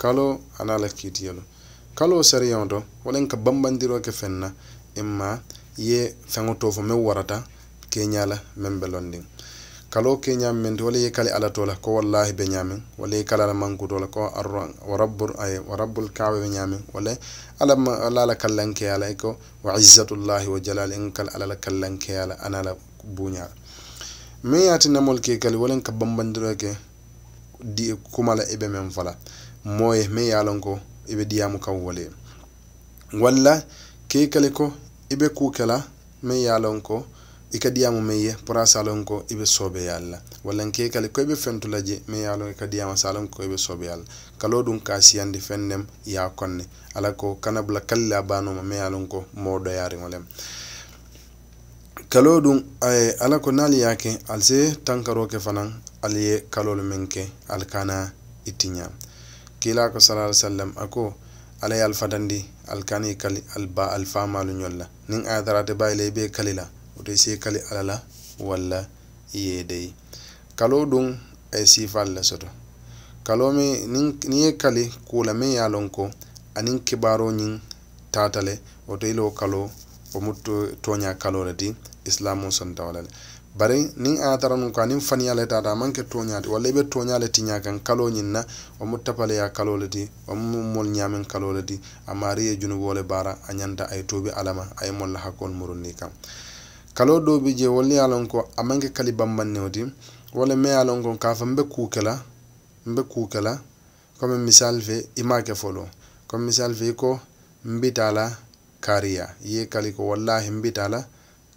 kalo ana la kiitiyelo to sariyawto walaŋ ka bambandiro ke feŋ na imma ye feŋo to fo meŋ warata keña la meŋ be londiŋ kalo keñam menti wala ye kali ala to la ko wallahi be ñaamiŋ wala ye kali ala mankuto la ko warabbul ay be ñaamiŋ wala ala ala la kallankeya la ko wa izzatullahi wa jalali in kali ala la kallankeya la ana la buña la meŋ ye a tinna mol ke kali walaŋ ka bambandiro ke di kumala eɓe men fala moye ma yalonko eɓe ɗiyamu kam wole walla keykale ko eɓe kukala ma yalonko ika ɗiyamu maye pora salonko eɓe soobe yalla walla keykale ko eɓe fentulaje ma yalon ika ɗiyama salonko eɓe soobe yalla kalo ɗum ka siyande fennem ya konne ala ko kana bula kalli labanoma ma yalonko moɗo yarigolem kalo ɗum eh, ala ko naali yaake alse tankaroke fanan ali ye kalolu meŋ ke ali kana iti ña kiila ko sala ali sallam a ko ala ye alfatandi ali kana i kali ali ba ali faamalu ñol la niŋ a ye tarate bayi la i be kali la woto i si kali ala la walla i ye deyi kaloo duŋ a ye siifaali le soto kaloo meŋ niŋ ye kali kuu la meŋ ye a loŋ ko aniŋ kibaaroo ñiŋ taata le woto i loo kaloo wo mu tooña kalo le ti isilamoo sonta wo la le bari nin atara nun ko anin faniyale tata manke toñade walla i ɓe toñale tiña kan kaloñin na omu tapaleya kalole di omumol ñamen kalole di amari ye junubole bara a ñanta aye toɓi alama aye molla hakkol murundi kan kalo doɓi je walla ya lon ko a manke kali bambannio di walla ma ya lon ko kafa mbe kukela mbe kukela comme misal fe imake folo comme misal fe ko mbitala kariya ye kali ko wallahi mbitala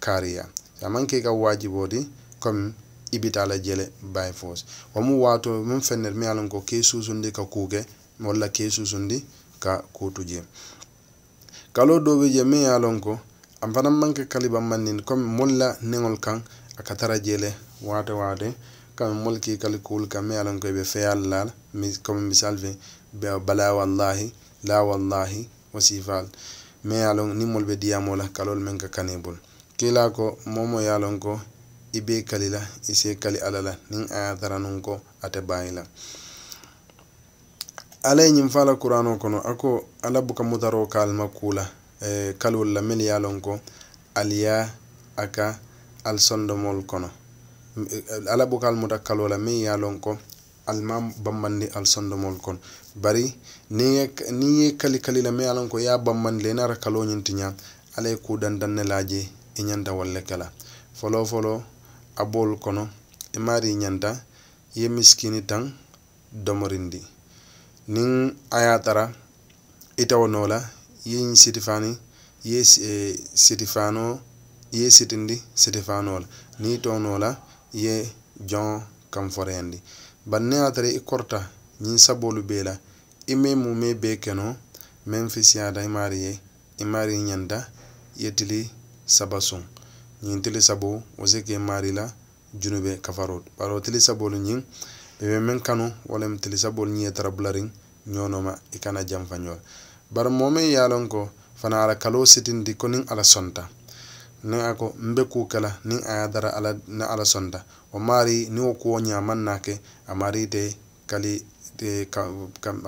kariya sa manque kam wajibo di comme ibitala jele bay fos womu wato mum fenner mi alanko ke susundi ka kuuge walla ke susundi ka kutuje kalo dobe je mi alanko am fana manque kaliba mannin comme molla nengol kan aka tara jele wate wate kamɓe molki kali kuhul kam mi alanko eɓe feyal lal mi comme misal fe bala wallahi la wallahi wasifal mi alon nimmol ɓe diyamola kalol men ka kanebol kilako momo yalonko ibe kalila ise kali alala nin ayataranunko ate bayila alla ñin fala kurano kono ako alla buka mutaro kalma kula e, kalol la mel yalonko aliya aka alsondomol kono e, alla buka almuta kalo la min yalonko alma bambandi alsondomol kono bari ni ye kali kalila me yalonko ya bambandi lenara kalo ñin tiña alla ye kudandanne laje i ñanta walla kela folo folo a bool kono i maari ñanta i ye miskini taŋ domorindi niŋ a ye a tara itawo noo la i ye ñiŋ sitifaani i ye e, sitifaanoo i ye sitindi sitifaanoo la niŋ i toŋ noo la i ye joŋo kanforeyandi bari niŋ a tara i korta ñiŋ saboolu bee la i mee mu mee bee ke noo meŋ fisiyaata i maari ye i maari ñanta i ye tili sabason ñiŋ tili sabo wo se ke maari la junube kafaro bari wo tili sabolu ñiŋ be be meŋ kanu walla tili sabolu ñiŋ ye tara bulariŋ ñonoma i kana janfañol bari moo meŋ ye a loŋ ko fana ala kalo sitindi ko niŋ ala sonta ne a ko n be kuu kela niŋ a ye dara ala na ala sonta wo maari niŋ wo kuwo ñaa maŋ naa ke a maari te kali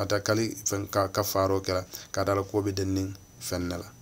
ata kali ka faaro ke la kaatala kuwo be denniŋ feŋ ne la